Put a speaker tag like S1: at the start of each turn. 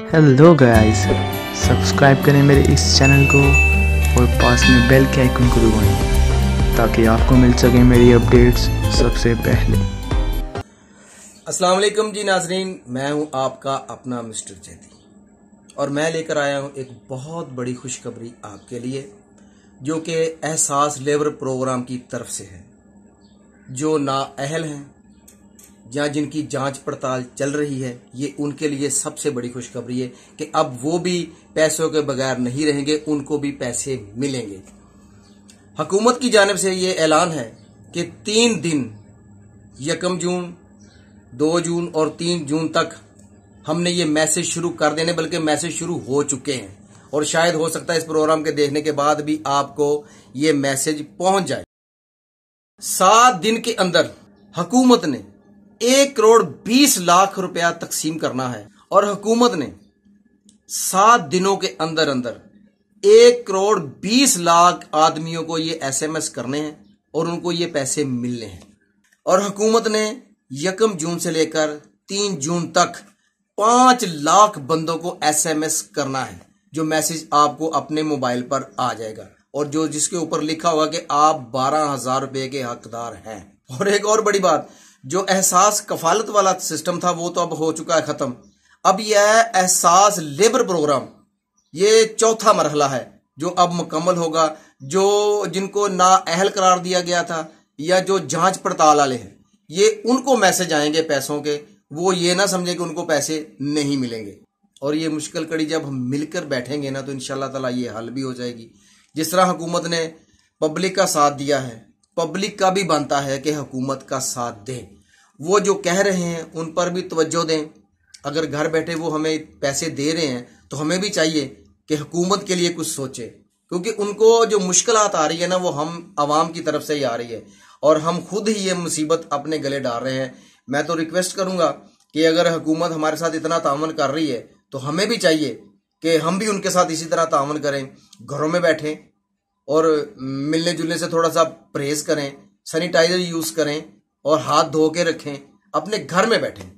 S1: hello guys subscribe करें मेरे इस चैनल को और पास में बेल के आइकन को दबाएं ताकि आपको मिल सके मेरी अपडेट्स सबसे पहले अस्सलाम वालेकुम जी नाजरीन मैं हूं आपका अपना मिस्टर जैदी और मैं लेकर आया हूं एक बहुत बड़ी खुशखबरी आपके लिए जो कि एहसास लेबर प्रोग्राम की तरफ से है जो ना अहल हैं या जिनकी जांच पड़ताल चल रही है ये उनके लिए सबसे बड़ी खुशखबरी है कि अब वो भी पैसों के बगैर नहीं रहेंगे उनको भी पैसे मिलेंगे हकूमत की जानब से ये ऐलान है कि तीन दिन यकम जून दो जून और तीन जून तक हमने ये मैसेज शुरू कर देने बल्कि मैसेज शुरू हो चुके हैं और शायद हो सकता है इस प्रोग्राम के देखने के बाद भी आपको ये मैसेज पहुंच जाए सात दिन के अंदर हकूमत ने एक करोड़ बीस लाख रुपया तकसीम करना है और हुकूमत ने सात दिनों के अंदर अंदर एक करोड़ बीस लाख आदमियों को ये एसएमएस करने हैं और उनको ये पैसे मिलने हैं और हुकूमत ने यकम जून से लेकर तीन जून तक पांच लाख बंदों को एसएमएस करना है जो मैसेज आपको अपने मोबाइल पर आ जाएगा और जो जिसके ऊपर लिखा होगा कि आप बारह हजार रुपए के हकदार हैं और एक और बड़ी बात जो एहसास कफालत वाला सिस्टम था वो तो अब हो चुका है ख़त्म अब यह एहसास लेबर प्रोग्राम ये चौथा मरहला है जो अब मुकम्मल होगा जो जिनको ना अहल करार दिया गया था या जो जांच पड़ताल वाले हैं ये उनको मैसेज आएंगे पैसों के वो ये ना समझे कि उनको पैसे नहीं मिलेंगे और ये मुश्किल कड़ी जब हम मिलकर बैठेंगे ना तो इन ताला ये हल भी हो जाएगी जिस तरह हुकूमत ने पब्लिक का साथ दिया है पब्लिक का भी बनता है कि हुकूमत का साथ दें वो जो कह रहे हैं उन पर भी तवज्जो दें अगर घर बैठे वो हमें पैसे दे रहे हैं तो हमें भी चाहिए कि हुकूमत के लिए कुछ सोचे क्योंकि उनको जो मुश्किल आ रही है ना वो हम आवाम की तरफ से ही आ रही है और हम खुद ही ये मुसीबत अपने गले डाल रहे हैं मैं तो रिक्वेस्ट करूंगा कि अगर हुकूमत हमारे साथ इतना तावन कर रही है तो हमें भी चाहिए कि हम भी उनके साथ इसी तरह तावन करें घरों में बैठें और मिलने जुलने से थोड़ा सा परहेज करें सैनिटाइजर यूज करें और हाथ धो के रखें अपने घर में बैठें